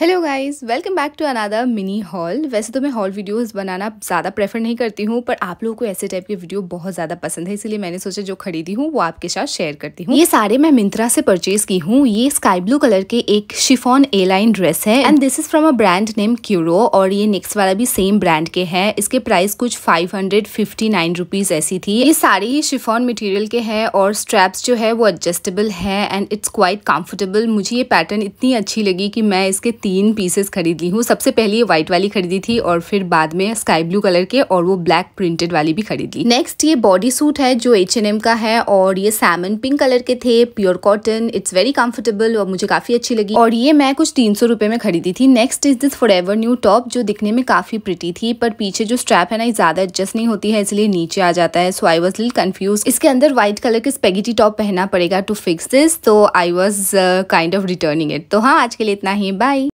hello guys welcome back to another mini haul वैसे तो मैं हॉल वीडियोस बनाना ज़्यादा प्रेफर नहीं करती हूँ पर आप लोगों को ऐसे टाइप के वीडियो बहुत ज़्यादा पसंद है इसलिए मैंने सोचा जो खरीदी हूँ वो आपके साथ शेयर करती हूँ ये सारे मैं मिंत्रा से परचेज की हूँ ये स्काई ब्लू कलर के एक शिफॉन ए लाइन ड्रेस है and this is from a brand name Kuro और ये नेक्स वाला भी सेम ब्रांड के है इसके प्राइस कुछ फाइव हंड्रेड ऐसी थी ये सारे ही शिफॉन मटीरियल के है और स्ट्रैप्स जो है वो एडजस्टेबल है एंड इट्स क्वाइट कम्फर्टेबल मुझे ये पैटर्न इतनी अच्छी लगी कि मैं इसके तीन पीसेस खरीद ली हूँ सबसे पहले ये व्हाइट वाली खरीदी थी और फिर बाद में स्काई ब्लू कलर के और वो ब्लैक प्रिंटेड वाली भी खरीद ली नेक्स्ट ये बॉडी सूट है जो एच H&M का है और ये सैमन पिंक कलर के थे pure cotton it's very comfortable और मुझे काफी अच्छी लगी और ये मैं कुछ तीन सौ में खरीदी थी next is this Forever New top जो दिखने में काफी प्रिटी थी पर पीछे जो स्ट्रैप है ना ये ज्यादा एडजस्ट नहीं होती है इसलिए नीचे आ जाता है सो आई वॉज लिल कंफ्यूज इसके अंदर व्हाइट कलर के स्पेगेटी टॉप पहनना पड़ेगा टू फिक्स दिस तो I was kind of returning it तो हाँ आज के लिए इतना ही बाय